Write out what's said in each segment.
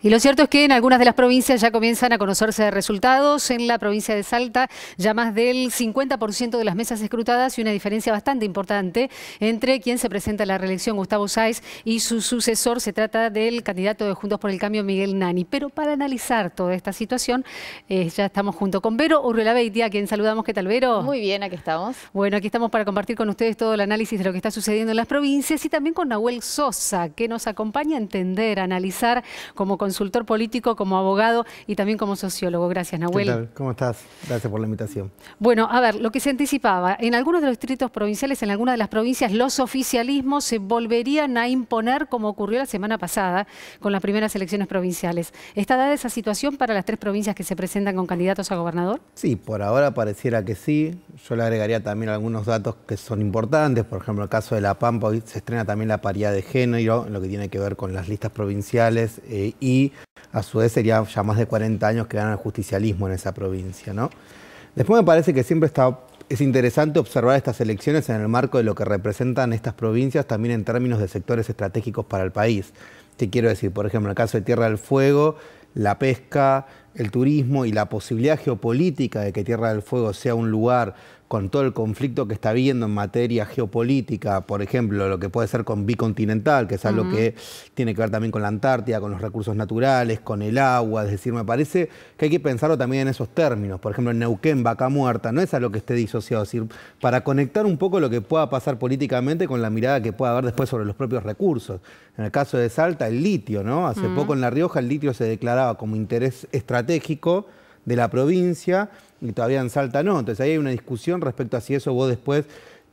Y lo cierto es que en algunas de las provincias ya comienzan a conocerse resultados. En la provincia de Salta ya más del 50% de las mesas escrutadas y una diferencia bastante importante entre quien se presenta a la reelección, Gustavo Sáez, y su sucesor. Se trata del candidato de Juntos por el Cambio, Miguel Nani. Pero para analizar toda esta situación, eh, ya estamos junto con Vero urruela Beitia, a quien saludamos. ¿Qué tal, Vero? Muy bien, aquí estamos. Bueno, aquí estamos para compartir con ustedes todo el análisis de lo que está sucediendo en las provincias y también con Nahuel Sosa, que nos acompaña a entender, a analizar como consultor político, como abogado y también como sociólogo. Gracias, Nahuel. ¿Qué ¿Cómo estás? Gracias por la invitación. Bueno, a ver, lo que se anticipaba, en algunos de los distritos provinciales, en algunas de las provincias, los oficialismos se volverían a imponer como ocurrió la semana pasada con las primeras elecciones provinciales. ¿Está dada esa situación para las tres provincias que se presentan con candidatos a gobernador? Sí, por ahora pareciera que sí. Yo le agregaría también algunos datos que son importantes. Por ejemplo, el caso de La Pampa, hoy se estrena también la paridad de género, lo que tiene que ver con las listas provinciales eh, y y a su vez sería ya más de 40 años que ganan el justicialismo en esa provincia. ¿no? Después me parece que siempre está, es interesante observar estas elecciones en el marco de lo que representan estas provincias también en términos de sectores estratégicos para el país. Te quiero decir, por ejemplo, en el caso de Tierra del Fuego, la pesca, el turismo y la posibilidad geopolítica de que Tierra del Fuego sea un lugar con todo el conflicto que está habiendo en materia geopolítica, por ejemplo, lo que puede ser con bicontinental, que es algo que tiene que ver también con la Antártida, con los recursos naturales, con el agua, es decir, me parece que hay que pensarlo también en esos términos, por ejemplo, en Neuquén, vaca muerta, no es algo que esté disociado, es decir, para conectar un poco lo que pueda pasar políticamente con la mirada que pueda haber después sobre los propios recursos. En el caso de Salta, el litio, ¿no? Hace poco en La Rioja el litio se declaraba como interés estratégico, de la provincia y todavía en Salta no. Entonces ahí hay una discusión respecto a si eso vos después...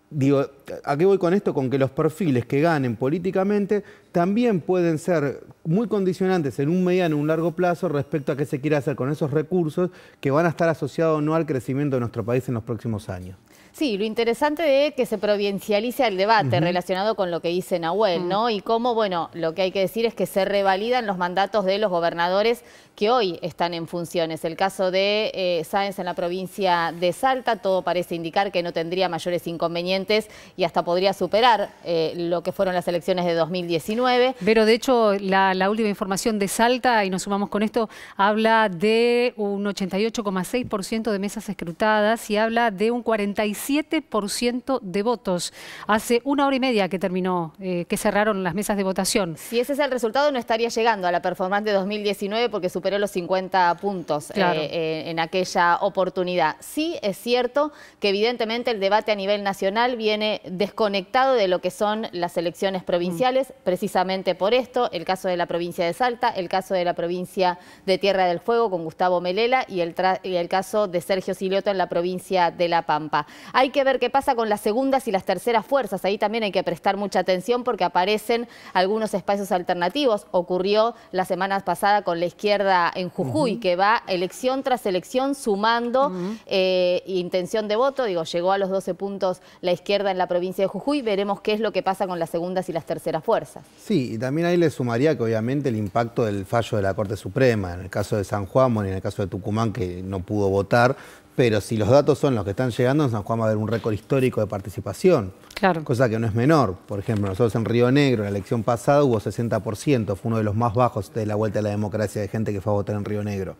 Digo, ¿a qué voy con esto? Con que los perfiles que ganen políticamente también pueden ser muy condicionantes en un mediano, un largo plazo respecto a qué se quiere hacer con esos recursos que van a estar asociados o no al crecimiento de nuestro país en los próximos años. Sí, lo interesante de que se provincialice el debate relacionado con lo que dice Nahuel, mm. ¿no? Y cómo, bueno, lo que hay que decir es que se revalidan los mandatos de los gobernadores que hoy están en funciones. El caso de eh, Sáenz en la provincia de Salta, todo parece indicar que no tendría mayores inconvenientes y hasta podría superar eh, lo que fueron las elecciones de 2019. Pero de hecho, la, última información de Salta, y nos sumamos con esto, habla de un 88,6% de mesas escrutadas y habla de un 46 7% de votos. Hace una hora y media que terminó, eh, que cerraron las mesas de votación. Si ese es el resultado, no estaría llegando a la performance de 2019 porque superó los 50 puntos eh, eh, en aquella oportunidad. Sí es cierto que evidentemente el debate a nivel nacional viene desconectado de lo que son las elecciones mm. provinciales, precisamente por esto, el caso de la provincia de Salta, el caso de la provincia de Tierra del Fuego con Gustavo Melela y el, y el caso de Sergio Silioto en la provincia de La Pampa. Hay que ver qué pasa con las segundas y las terceras fuerzas. Ahí también hay que prestar mucha atención porque aparecen algunos espacios alternativos. Ocurrió la semana pasada con la izquierda en Jujuy, que va elección tras elección sumando eh, intención de voto. Digo, llegó a los 12 puntos la izquierda en la provincia de Jujuy. Veremos qué es lo que pasa con las segundas y las terceras fuerzas. Sí, y también ahí le sumaría que obviamente el impacto del fallo de la Corte Suprema, en el caso de San Juan en el caso de Tucumán, que no pudo votar, pero si los datos son los que están llegando, nos vamos a ver un récord histórico de participación. Claro. Cosa que no es menor. Por ejemplo, nosotros en Río Negro, en la elección pasada, hubo 60%, fue uno de los más bajos de la vuelta a la democracia de gente que fue a votar en Río Negro.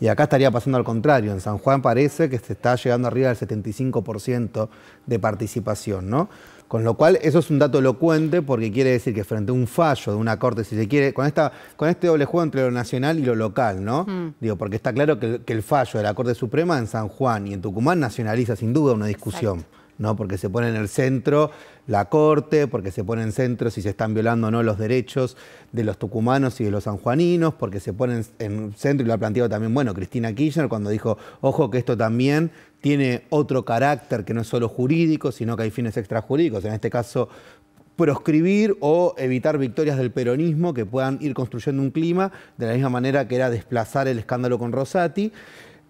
Y acá estaría pasando al contrario. En San Juan parece que se está llegando arriba del 75% de participación, ¿no? Con lo cual, eso es un dato elocuente porque quiere decir que frente a un fallo de una corte, si se quiere, con, esta, con este doble juego entre lo nacional y lo local, ¿no? Mm. Digo, porque está claro que, el fallo de la Corte Suprema en San Juan y en Tucumán nacionaliza sin duda una discusión. ¿no? Porque se pone en el centro la corte, porque se pone en centro si se están violando o no los derechos de los tucumanos y de los sanjuaninos, porque se pone en centro y lo ha planteado también, bueno, Cristina Kirchner cuando dijo, ojo que esto también tiene otro carácter que no es solo jurídico, sino que hay fines extrajurídicos, en este caso proscribir o evitar victorias del peronismo que puedan ir construyendo un clima, de la misma manera que era desplazar el escándalo con Rosati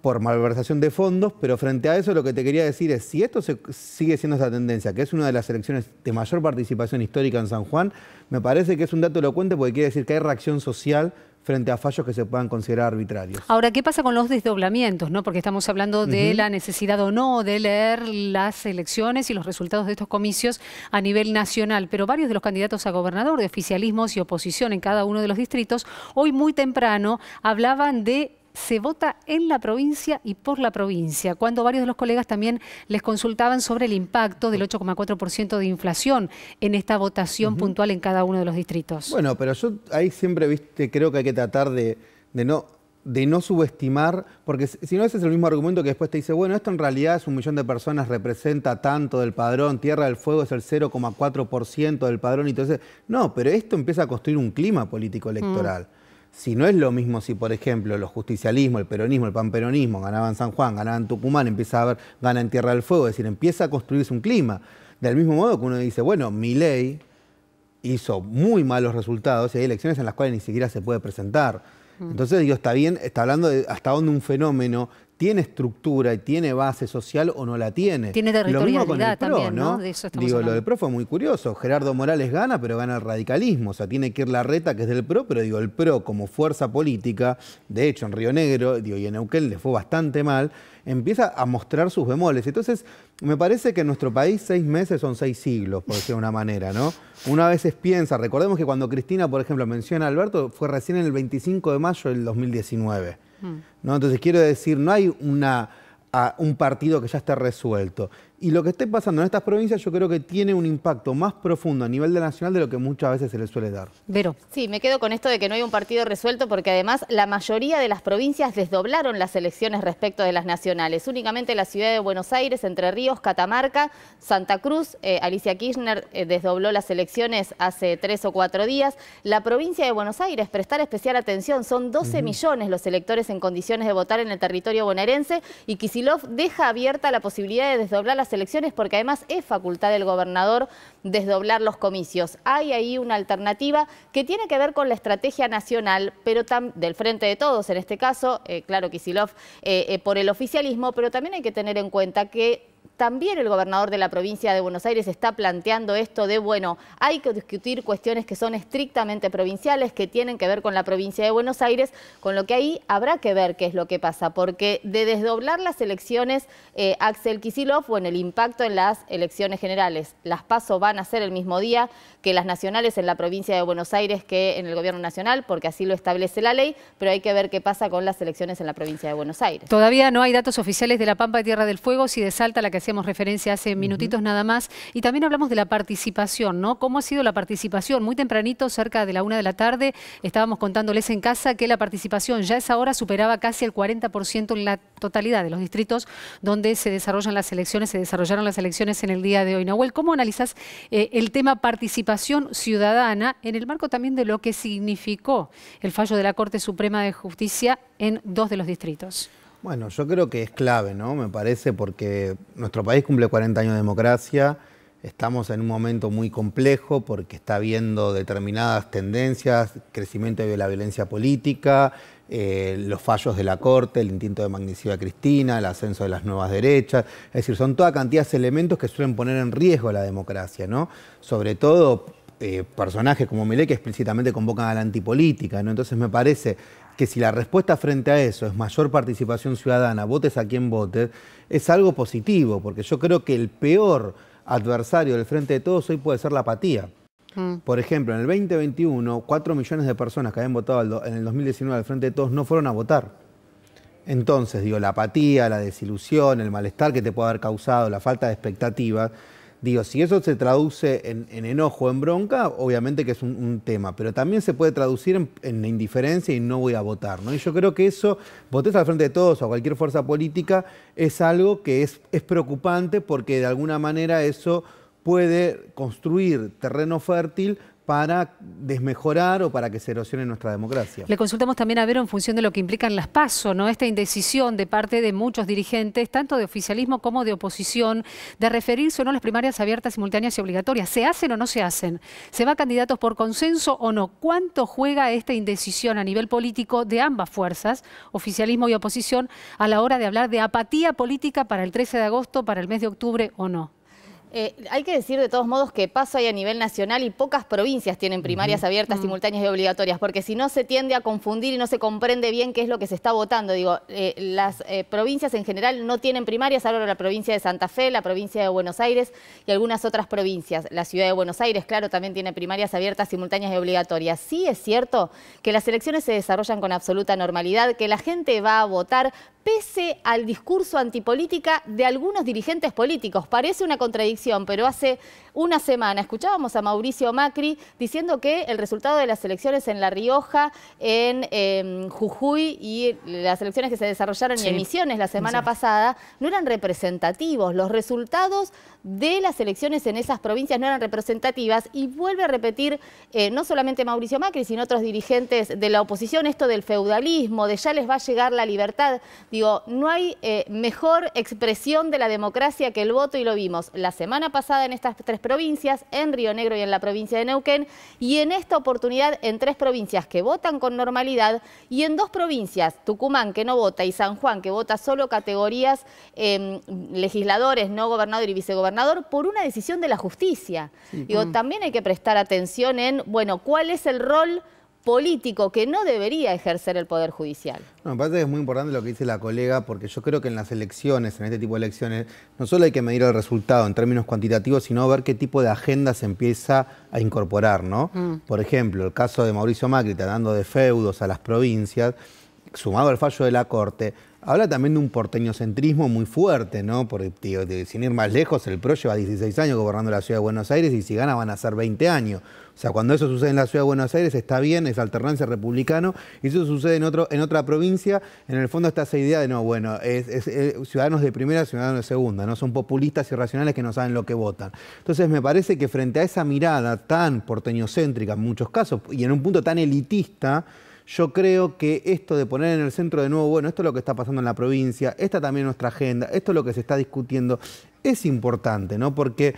por malversación de fondos, pero frente a eso lo que te quería decir es, si esto sigue siendo esa tendencia, que es una de las elecciones de mayor participación histórica en San Juan, me parece que es un dato elocuente porque quiere decir que hay reacción social frente a fallos que se puedan considerar arbitrarios. Ahora, ¿qué pasa con los desdoblamientos? ¿no? Porque estamos hablando de la necesidad o no de leer las elecciones y los resultados de estos comicios a nivel nacional, pero varios de los candidatos a gobernador de oficialismos y oposición en cada uno de los distritos, hoy muy temprano hablaban de se vota en la provincia y por la provincia. Cuando varios de los colegas también les consultaban sobre el impacto del 8,4% de inflación en esta votación puntual en cada uno de los distritos. Bueno, pero yo ahí siempre viste, creo que hay que tratar de, no subestimar, porque si no ese es el mismo argumento que después te dice, bueno, esto en realidad es un millón de personas, representa tanto del padrón, Tierra del Fuego es el 0,4% del padrón, y entonces, no, pero esto empieza a construir un clima político electoral. Mm si no es lo mismo si, por ejemplo, los justicialismos, el peronismo, el panperonismo ganaban San Juan, ganaban Tucumán, empieza a haber, gana en Tierra del Fuego, es decir, empieza a construirse un clima. Del mismo modo que uno dice, bueno, mi ley hizo muy malos resultados y hay elecciones en las cuales ni siquiera se puede presentar. Mm. Entonces, yo está bien, está hablando de hasta dónde un fenómeno tiene estructura y tiene base social o no la tiene. Tiene territorialidad también, ¿no? Digo, lo del PRO fue muy curioso. Gerardo Morales gana, pero gana el radicalismo. O sea, tiene que ir la reta que es del PRO, pero digo, el PRO como fuerza política, de hecho en Río Negro digo, y en Neuquén le fue bastante mal, empieza a mostrar sus bemoles. Entonces, me parece que en nuestro país seis meses son seis siglos, por decirlo de una manera, ¿no? Una vez piensa, recordemos que cuando Cristina, por ejemplo, menciona a Alberto, fue recién en el 25 de mayo del 2019. Mm. ¿no? Entonces quiero decir, no hay una, ah, un partido que ya está resuelto. Y lo que esté pasando en estas provincias yo creo que tiene un impacto más profundo a nivel de nacional de lo que muchas veces se le suele dar. Pero Sí, me quedo con esto de que no hay un partido resuelto porque además la mayoría de las provincias desdoblaron las elecciones respecto de las nacionales. Únicamente la ciudad de Buenos Aires, Entre Ríos, Catamarca, Santa Cruz, eh, Alicia Kirchner eh, desdobló las elecciones hace tres o cuatro días. La provincia de Buenos Aires, prestar especial atención, son 12 millones los electores en condiciones de votar en el territorio bonaerense y Kisilov deja abierta la posibilidad de desdoblar las elecciones porque además es facultad del gobernador desdoblar los comicios. Hay ahí una alternativa que tiene que ver con la estrategia nacional, pero del frente de todos en este caso, eh, claro, Kisilov eh, eh, por el oficialismo, pero también hay que tener en cuenta que también el gobernador de la provincia de Buenos Aires está planteando esto de, bueno, hay que discutir cuestiones que son estrictamente provinciales, que tienen que ver con la provincia de Buenos Aires, con lo que ahí habrá que ver qué es lo que pasa, porque de desdoblar las elecciones, eh, Axel Kisilov, bueno, el impacto en las elecciones generales, las PASO van a ser el mismo día que las nacionales en la provincia de Buenos Aires que en el gobierno nacional, porque así lo establece la ley, pero hay que ver qué pasa con las elecciones en la provincia de Buenos Aires. Todavía no hay datos oficiales de La Pampa de Tierra del Fuego, si de la que hacíamos referencia hace minutitos nada más, y también hablamos de la participación, ¿no? ¿Cómo ha sido la participación? Muy tempranito, cerca de la una de la tarde, estábamos contándoles en casa que la participación ya a esa hora superaba casi el 40% en la totalidad de los distritos donde se desarrollan las elecciones, se desarrollaron las elecciones en el día de hoy. Nahuel, ¿cómo analizas eh, el tema participación ciudadana en el marco también de lo que significó el fallo de la Corte Suprema de Justicia en dos de los distritos? Bueno, yo creo que es clave, ¿no? Me parece, porque nuestro país cumple 40 años de democracia, estamos en un momento muy complejo porque está habiendo determinadas tendencias, crecimiento de la violencia política, eh, los fallos de la Corte, el intento de magnicidio a Cristina, el ascenso de las nuevas derechas. Es decir, son toda cantidad de elementos que suelen poner en riesgo la democracia, ¿no? Sobre todo eh, personajes como Milei que explícitamente convocan a la antipolítica, ¿no? Entonces me parece que si la respuesta frente a eso es mayor participación ciudadana, votes a quien votes, es algo positivo, porque yo creo que el peor adversario del frente de todos hoy puede ser la apatía. Mm. Por ejemplo, en el 2021, 4 millones de personas que habían votado en el 2019 al frente de todos no fueron a votar. Entonces, digo, la apatía, la desilusión, el malestar que te puede haber causado, la falta de expectativas, Digo, si eso se traduce en, enojo, en bronca, obviamente que es un, tema, pero también se puede traducir en, indiferencia y no voy a votar. ¿no? Y yo creo que eso, votes al frente de todos o a cualquier fuerza política, es algo que es preocupante porque de alguna manera eso puede construir terreno fértil para desmejorar o para que se erosione nuestra democracia. Le consultamos también a Vero en función de lo que implican las PASO, ¿no? esta indecisión de parte de muchos dirigentes, tanto de oficialismo como de oposición, de referirse o no a las primarias abiertas, simultáneas y obligatorias. ¿Se hacen o no se hacen? ¿Se va a candidatos por consenso o no? ¿Cuánto juega esta indecisión a nivel político de ambas fuerzas, oficialismo y oposición, a la hora de hablar de apatía política para el 13 de agosto, para el mes de octubre o no? Eh, hay que decir de todos modos que paso hay a nivel nacional y pocas provincias tienen primarias abiertas, mm. simultáneas y obligatorias, porque si no se tiende a confundir y no se comprende bien qué es lo que se está votando. Digo, eh, las eh, provincias en general no tienen primarias, ahora la provincia de Santa Fe, la provincia de Buenos Aires y algunas otras provincias. La ciudad de Buenos Aires, claro, también tiene primarias abiertas, simultáneas y obligatorias. Sí es cierto que las elecciones se desarrollan con absoluta normalidad, que la gente va a votar, pese al discurso antipolítica de algunos dirigentes políticos. Parece una contradicción, pero hace una semana escuchábamos a Mauricio Macri diciendo que el resultado de las elecciones en La Rioja, en em, Jujuy y las elecciones que se desarrollaron en Misiones la semana pasada no eran representativos. Los resultados de las elecciones en esas provincias no eran representativas y vuelve a repetir eh, no solamente Mauricio Macri, sino otros dirigentes de la oposición esto del feudalismo, de ya les va a llegar la libertad Digo, no hay eh, mejor expresión de la democracia que el voto y lo vimos la semana pasada en estas tres provincias, en Río Negro y en la provincia de Neuquén, y en esta oportunidad en tres provincias que votan con normalidad y en dos provincias, Tucumán que no vota y San Juan que vota solo categorías em, legisladores, no gobernador y vicegobernador, por una decisión de la justicia. Digo, mm. también hay que prestar atención en, bueno, cuál es el rol político que no debería ejercer el Poder Judicial. No, me parece que es muy importante lo que dice la colega, porque yo creo que en las elecciones, en este tipo de elecciones, no solo hay que medir el resultado en términos cuantitativos, sino ver qué tipo de agenda se empieza a incorporar, ¿no? Mm. Por ejemplo, el caso de Mauricio Macri, dando de feudos a las provincias, sumado al fallo de la Corte, habla también de un porteñocentrismo muy fuerte, ¿no? Porque, tío, sin ir más lejos, el PRO lleva 16 años gobernando la ciudad de Buenos Aires y si gana van a ser 20 años. O sea, cuando eso sucede en la ciudad de Buenos Aires está bien, es alternancia republicano, y eso sucede en, otro, en otra provincia, en el fondo está esa idea de, no, bueno, eh, ciudadanos de primera, ciudadanos de segunda, ¿no? Son populistas irracionales que no saben lo que votan. Entonces, me parece que frente a esa mirada tan porteñocéntrica en muchos casos, y en un punto tan elitista, yo creo que esto de poner en el centro de nuevo, bueno, esto es lo que está pasando en la provincia, esta también es nuestra agenda, esto es lo que se está discutiendo, es importante, ¿no? Porque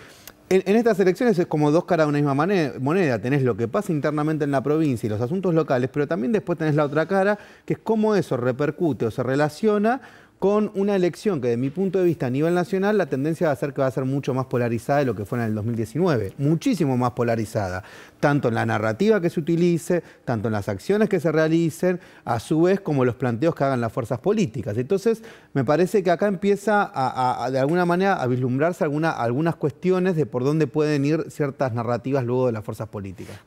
en, estas elecciones es como dos caras de una misma moneda. Tenés lo que pasa internamente en la provincia y los asuntos locales, pero también después tenés la otra cara, que es cómo eso repercute o se relaciona con una elección que de mi punto de vista a nivel nacional la tendencia va a ser que va a ser mucho más polarizada de lo que fue en el 2019, muchísimo más polarizada, tanto en la narrativa que se utilice, tanto en las acciones que se realicen, a su vez como los planteos que hagan las fuerzas políticas. Entonces, me parece que acá empieza de alguna manera a vislumbrarse algunas cuestiones de por dónde pueden ir ciertas narrativas luego de las fuerzas políticas.